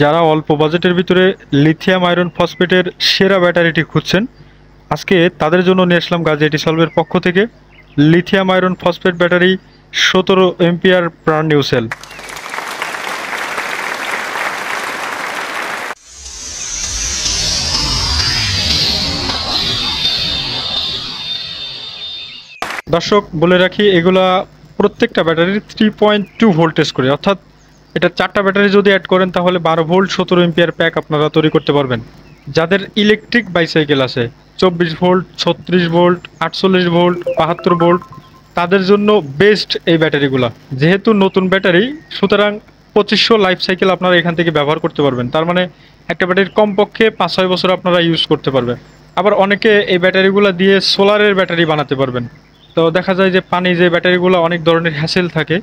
যারা অল্প বাজেটের ভিতরে লিথিয়াম আয়রন ফসফেটের সেরা ব্যাটারিটি খুঁজছেন আজকে তাদের জন্য নিয়ে আসলাম গাজিয়াটি সলভের পক্ষ থেকে লিথিয়াম আয়রন ফসফেট ব্যাটারি সতেরো এমপিআর প্রাণ নিউ সেল দর্শক বলে রাখি এগুলা প্রত্যেকটা ব্যাটারির থ্রি পয়েন্ট টু ভোল্টেজ করে অর্থাৎ এটা চারটা ব্যাটারি যদি অ্যাড করেন তাহলে বারো ভোল্ট সতেরো এম্পিয়ার প্যাক আপনারা তৈরি করতে পারবেন যাদের ইলেকট্রিক বাইসাইকেল আছে চব্বিশ ভোল্ট ছত্রিশ ভোল্ট আটচল্লিশ ভোল্ট বাহাত্তর ভোল্ট তাদের জন্য বেস্ট এই ব্যাটারিগুলা যেহেতু নতুন ব্যাটারি সুতরাং পঁচিশশো লাইফ সাইকেল আপনারা এখান থেকে ব্যবহার করতে পারবেন তার মানে একটা ব্যাটারির কমপক্ষে পাঁচ ছয় বছর আপনারা ইউজ করতে পারবেন আবার অনেকে এই ব্যাটারিগুলো দিয়ে সোলারের ব্যাটারি বানাতে পারবেন তো দেখা যায় যে পানি যে ব্যাটারিগুলো অনেক ধরনের হ্যাসেল থাকে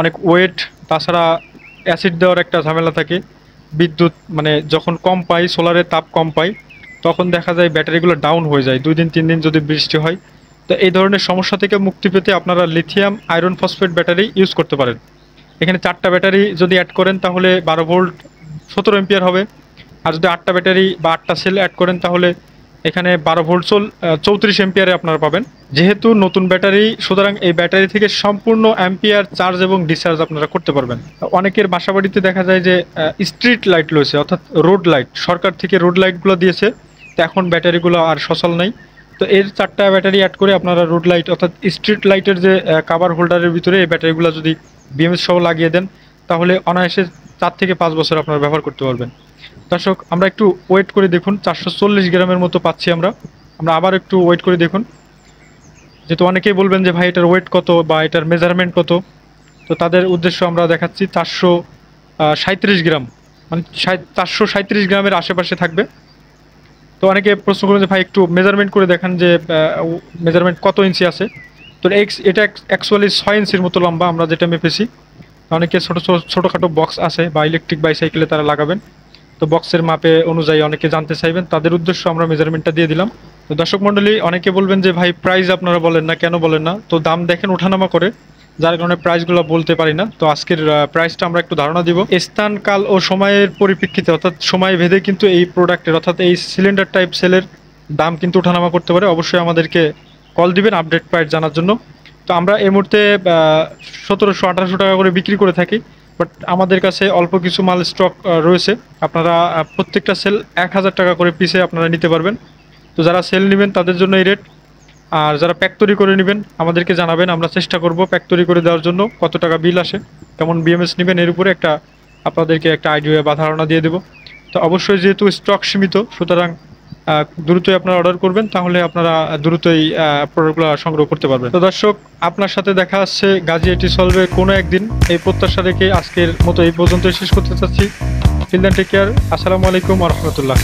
অনেক ওয়েট তাছাড়া অ্যাসিড দেওয়ার একটা ঝামেলা থাকে বিদ্যুৎ মানে যখন কম পাই সোলারের তাপ কম পাই তখন দেখা যায় ব্যাটারিগুলো ডাউন হয়ে যায় দুই দিন তিন দিন যদি বৃষ্টি হয় তো এই ধরনের সমস্যা থেকে মুক্তি পেতে আপনারা lithium iron phosphate battery use করতে পারেন এখানে চারটা ব্যাটারি যদি অ্যাড করেন তাহলে বারো ভোল্ট সতেরো এম্পিয়ার হবে আর যদি আটটা ব্যাটারি বা আটটা সেল অ্যাড করেন তাহলে এখানে বারো ভোল্ট চল চৌত্রিশ এম্পিয়ারে আপনারা পাবেন যেহেতু নতুন ব্যাটারি সুতরাং এই ব্যাটারি থেকে সম্পূর্ণ অ্যাম্পিয়ার চার্জ এবং ডিসচার্জ আপনারা করতে পারবেন অনেকের বাসাবাড়িতে দেখা যায় যে স্ট্রিট লাইট রয়েছে অর্থাৎ রোড লাইট সরকার থেকে রোড লাইটগুলো দিয়েছে তো এখন ব্যাটারিগুলো আর সচল নাই তো এর চারটা ব্যাটারি অ্যাড করে আপনারা রোড লাইট অর্থাৎ স্ট্রিট লাইটের যে কাভার হোল্ডারের ভিতরে এই ব্যাটারিগুলো যদি বিএমএস সহ লাগিয়ে দেন তাহলে অনায়াসে চার থেকে পাঁচ বছর আপনারা ব্যবহার করতে পারবেন দর্শক আমরা একটু ওয়েট করে দেখুন চারশো গ্রামের মতো পাচ্ছি আমরা আমরা আবার একটু ওয়েট করে দেখুন যেহেতু অনেকেই বলবেন যে ভাই এটার ওয়েট কত বা এটার মেজারমেন্ট কত তো তাদের উদ্দেশ্য আমরা দেখাচ্ছি চারশো সাঁত্রিশ গ্রাম মানে চারশো সাঁত্রিশ গ্রামের আশেপাশে থাকবে তো অনেকে প্রশ্ন করবেন যে ভাই একটু মেজারমেন্ট করে দেখান যে মেজারমেন্ট কত ইঞ্চি আছে তো এক্স এটা অ্যাকচুয়ালি ছয় ইঞ্চির মতো লম্বা আমরা যেটা মেপেছি অনেকে ছোটো ছোটোখাটো বক্স আছে বা ইলেকট্রিক বাইসাইকেলে তারা লাগাবেন তো বক্সের মাপে অনুযায়ী অনেকে জানতে চাইবেন তাদের উদ্দেশ্য আমরা মেজারমেন্টটা দিয়ে দিলাম তো দর্শক মণ্ডলী অনেকে বলবেন যে ভাই প্রাইস আপনারা বলেন না কেন বলেন না তো দাম দেখেন ওঠানামা করে যার কারণে প্রাইসগুলো বলতে পারি না তো আজকের প্রাইসটা আমরা একটু ধারণা দিব স্থান কাল ও সময়ের পরিপ্রেক্ষিতে অর্থাৎ সময় ভেদে কিন্তু এই প্রোডাক্টের অর্থাৎ এই সিলিন্ডার টাইপ সেলের দাম কিন্তু ওঠানামা করতে পারে অবশ্যই আমাদেরকে কল দিবেন আপডেট প্রাইস জানার জন্য তো আমরা এই মুহূর্তে সতেরোশো আঠারোশো টাকা করে বিক্রি করে থাকি বাট আমাদের কাছে অল্প কিছু মাল স্টক রয়েছে আপনারা প্রত্যেকটা সেল এক হাজার টাকা করে পিসে আপনারা নিতে পারবেন তো যারা সেল নেবেন তাদের জন্য এই রেট আর যারা প্যাক তৈরি করে নেবেন আমাদেরকে জানাবেন আমরা চেষ্টা করব প্যাক তৈরি করে দেওয়ার জন্য কত টাকা বিল আসে কেমন বিএমএস নেবেন এর উপরে একটা আপনাদেরকে একটা আইডিয়া বা ধারণা দিয়ে দেব তো অবশ্যই যেহেতু স্টক সীমিত সুতরাং দ্রুতই আপনারা অর্ডার করবেন তাহলে আপনারা দ্রুতই প্রোডাক্টগুলো সংগ্রহ করতে পারবেন তো দর্শক আপনার সাথে দেখা আসছে গাজী এটি সলভে কোনো একদিন এই প্রত্যাশা রেখে আজকের মতো এই পর্যন্তই শেষ করতে চাচ্ছি ফিল্ড টেক কেয়ার আসসালামু আলাইকুম রহমতুল্লাহ